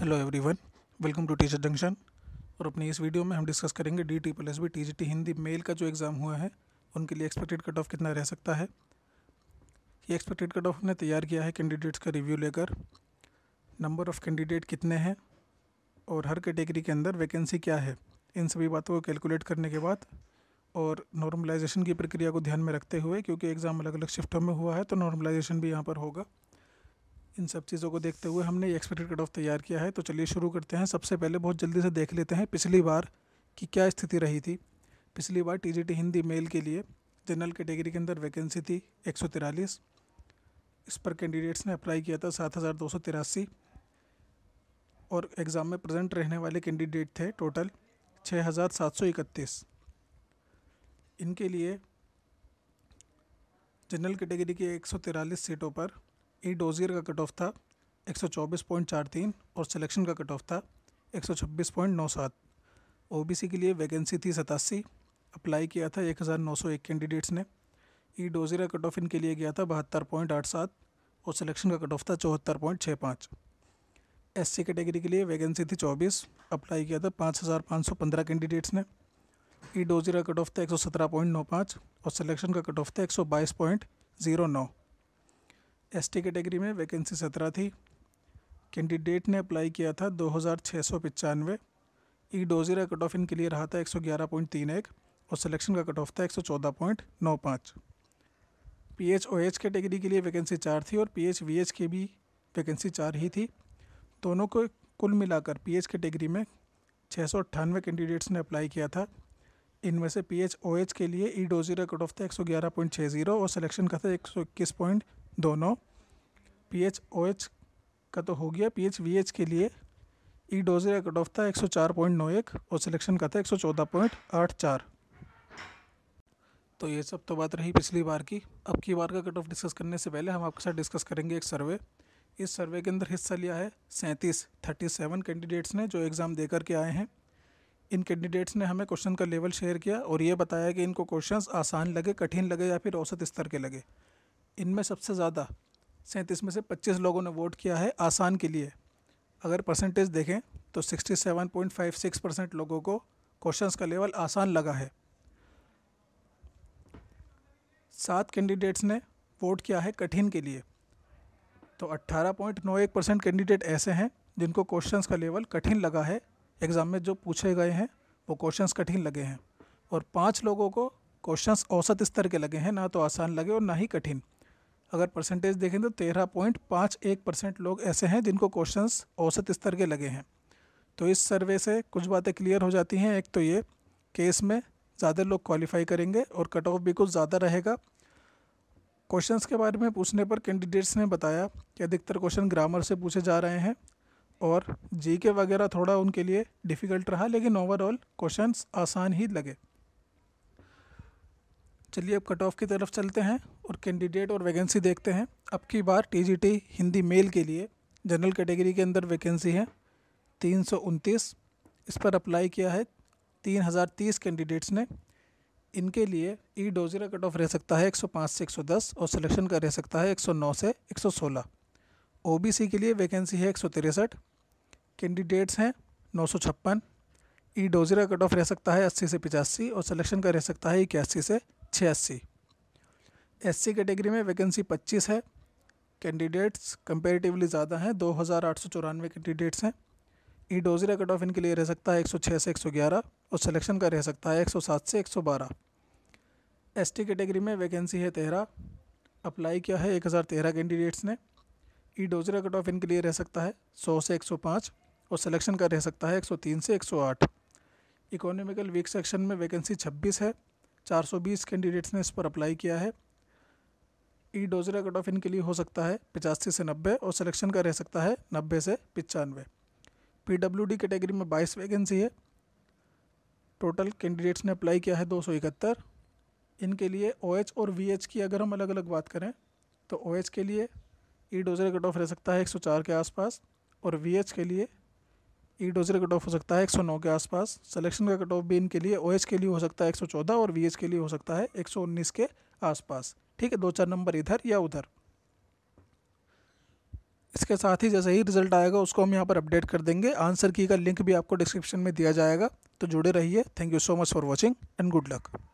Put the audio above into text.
hello everyone welcome to teacher junction और अपनी इस वीडियो में हम डिस्कस करेंगे D T plus B T G T Hindi male का जो एग्ज़ाम हुआ है उनके लिए एक्सपेक्टेड कट ऑफ कितना रह सकता है ये एक्सपेक्टेड कट ऑफ हमने तैयार किया है कैंडिडेट्स का रिव्यू लेकर नंबर ऑफ़ कैंडिडेट कितने हैं और हर कैटेगरी के अंदर वैकेंसी क्या है इन सभी बातों को कैलकुलेट करने के बाद और नॉर्मलाइजेशन की प्रक्रिया को ध्यान में रखते हुए क्योंकि एग्ज़ाम अलग अलग शिफ्टों में हुआ है तो नॉर्मलाइजेशन भी यहाँ पर होगा इन सब चीज़ों को देखते हुए हमने एक्सपेक्टेड कट ऑफ तैयार किया है तो चलिए शुरू करते हैं सबसे पहले बहुत जल्दी से देख लेते हैं पिछली बार की क्या स्थिति रही थी पिछली बार टी हिंदी मेल के लिए जनरल कैटेगरी के अंदर वैकेंसी थी एक इस पर कैंडिडेट्स ने अप्लाई किया था सात हज़ार दो सौ तिरासी और एग्ज़ाम में प्रेजेंट रहने वाले कैंडिडेट थे टोटल छः हज़ार सात सौ इकतीस इनके लिए जनरल कैटेगरी की एक सौ तिरालीस सीटों पर ई e डोजियर का कट ऑफ था एक सौ चौबीस पॉइंट चार तीन और सिलेक्शन का कट ऑफ था एक सौ छब्बीस पॉइंट नौ सात ओ बी सी के लिए वैकेंसी थी सतासी अप्लाई किया था एक हज़ार नौ सौ एक कैंडिडेट्स ने ई e डोजियर का कट ऑफ इनके लिए गया था बहत्तर पॉइंट आठ सात और सिलेक्शन का कट ऑफ था चौहत्तर पॉइंट छः पाँच एस सी कैटेगरी के लिए वैकेंसी थी चौबीस अप्लाई किया था पाँच हज़ार पाँच सौ पंद्रह कैंडिडेट्स ने ई e डोजियर का कट ऑफ था एक सौ सत्रह पॉइंट नौ पाँच और सिलेक्शन का कट ऑफ था एक सौ बाईस पॉइंट ज़ीरो नौ एसटी कैटेगरी में वैकेंसी सत्रह थी कैंडिडेट ने अप्लाई किया था दो हज़ार छः सौ पचानवे ई डोजीरा कट ऑफ इनके लिए रहा था एक सौ ग्यारह पॉइंट तीन एक और सिलेक्शन का कट ऑफ था एक सौ चौदह पॉइंट नौ पाँच P H O H category के लिए वैकेंसी चार थी और पी एच वी एच की भी वैकेंसी चार ही थी दोनों को कुल मिलाकर पी एच कैटेगरी में छः सौ अट्ठानवे कैंडिडेट्स ने अप्लाई किया था इनमें से पी एच ओ एच के लिए ई डोजीरा कट ऑफ था एक सौ ग्यारह पॉइंट छः जीरो और सिलेक्शन का था एक सौ इक्कीस पॉइंट दोनों पी एच ओ एच का तो हो गया पी एच वी एच के लिए ई e डोजे का कट ऑफ था एक सौ चार पॉइंट नौ एक और सिलेक्शन का था एक सौ चौदह पॉइंट आठ चार तो ये सब तो बात रही पिछली बार की अब की बार का कट ऑफ डिस्कस करने से पहले हम आपके साथ डिस्कस करेंगे एक सर्वे इस सर्वे के अंदर हिस्सा लिया है सैंतीस थर्टी सेवन कैंडिडेट्स ने जो एग्ज़ाम दे करके आए हैं इन कैंडिडेट्स ने हमें क्वेश्चन का लेवल शेयर किया और ये बताया कि इनको क्वेश्चंस आसान लगे कठिन लगे या फिर औसत स्तर के लगे इनमें सबसे ज़्यादा सैंतीस में से पच्चीस लोगों ने वोट किया है आसान के लिए अगर परसेंटेज देखें तो sixty seven point five six percent लोगों को क्वेश्चंस का लेवल आसान लगा है सात कैंडिडेट्स ने वोट किया है कठिन के लिए तो अट्ठारह पॉइंट नौ एक परसेंट कैंडिडेट ऐसे हैं जिनको क्वेश्चंस का लेवल कठिन लगा है एग्ज़ाम में जो पूछे गए हैं वो क्वेश्चंस कठिन लगे हैं और पाँच लोगों को क्वेश्चंस औसत स्तर के लगे हैं ना तो आसान लगे और ना ही कठिन अगर परसेंटेज देखें तो तेरह पॉइंट पाँच एक परसेंट लोग ऐसे हैं जिनको क्वेश्चंस औसत स्तर के लगे हैं तो इस सर्वे से कुछ बातें क्लियर हो जाती हैं एक तो ये कि इसमें ज़्यादा लोग क्वालिफाई करेंगे और कट ऑफ भी कुछ ज़्यादा रहेगा क्वेश्चंस के बारे में पूछने पर कैंडिडेट्स ने बताया कि अधिकतर क्वेश्चन ग्रामर से पूछे जा रहे हैं और जी वगैरह थोड़ा उनके लिए डिफ़िकल्ट रहा लेकिन ओवरऑल क्वेश्चन आसान ही लगे चलिए अब कट ऑफ की तरफ चलते हैं और कैंडिडेट और वैकेंसी देखते हैं अब की बार टीजीटी हिंदी मेल के लिए जनरल कैटेगरी के अंदर वैकेंसी है तीन इस पर अप्लाई किया है तीन हज़ार तीस कैंडिडेट्स ने इनके लिए ई e डोजी का कट ऑफ रह सकता है 105 से 110 और सिलेक्शन का रह सकता है 109 से 116 ओबीसी के लिए वैकेंसी है एक कैंडिडेट्स हैं नौ ई डोजिरा कट ऑफ रह सकता है अस्सी से पिचासी और सिलेक्शन का रह सकता है इक्यासी से छियासी एस कैटेगरी में वैकेंसी पच्चीस है कैंडिडेट्स कंपेरेटिवली ज़्यादा हैं दो हज़ार आठ सौ चौरानवे कैंडिडेट्स हैं ई डोजरा कट ऑफ इनके लिए रह सकता है एक सौ छः से एक सौ ग्यारह और सिलेक्शन का रह सकता है एक सौ सात से एक सौ बारह एस कैटेगरी में वैकेंसी है तेरह अप्लाई किया है एक हज़ार तेरह कैंडिडेट्स ने ई डोजरा कट ऑफ इनके लिए रह सकता है सौ से एक सौ पाँच और सिलेक्शन का रह सकता है एक सौ तीन से एक सौ आठ इकोनॉमिकल वीक सेक्शन में वैकेंसी 26 है 420 कैंडिडेट्स ने इस पर अप्लाई किया है ई डोजरा कट ऑफ इनके लिए हो सकता है पचासी से नब्बे और सिलेक्शन का रह सकता है नब्बे से पचानवे पी डब्ल्यू डी कैटेगरी में बाईस वैकेंसी है टोटल कैंडिडेट्स ने अप्लाई किया है दो सौ इकहत्तर इनके लिए ओ OH एच और वी एच की अगर हम अलग अलग बात करें तो ओ OH एच के लिए ई डोजरा कट ऑफ रह सकता है एक सौ चार के आसपास और वी एच के लिए ई e डोजर का कट ऑफ हो सकता है 109 के आसपास सिलेक्शन का कट ऑफ भी इनके लिए ओ के लिए हो सकता है 114 और वी के लिए हो सकता है 119 के आसपास ठीक है दो चार नंबर इधर या उधर इसके साथ ही जैसे ही रिजल्ट आएगा उसको हम यहाँ पर अपडेट कर देंगे आंसर की का लिंक भी आपको डिस्क्रिप्शन में दिया जाएगा तो जुड़े रहिए thank you so much for watching and good luck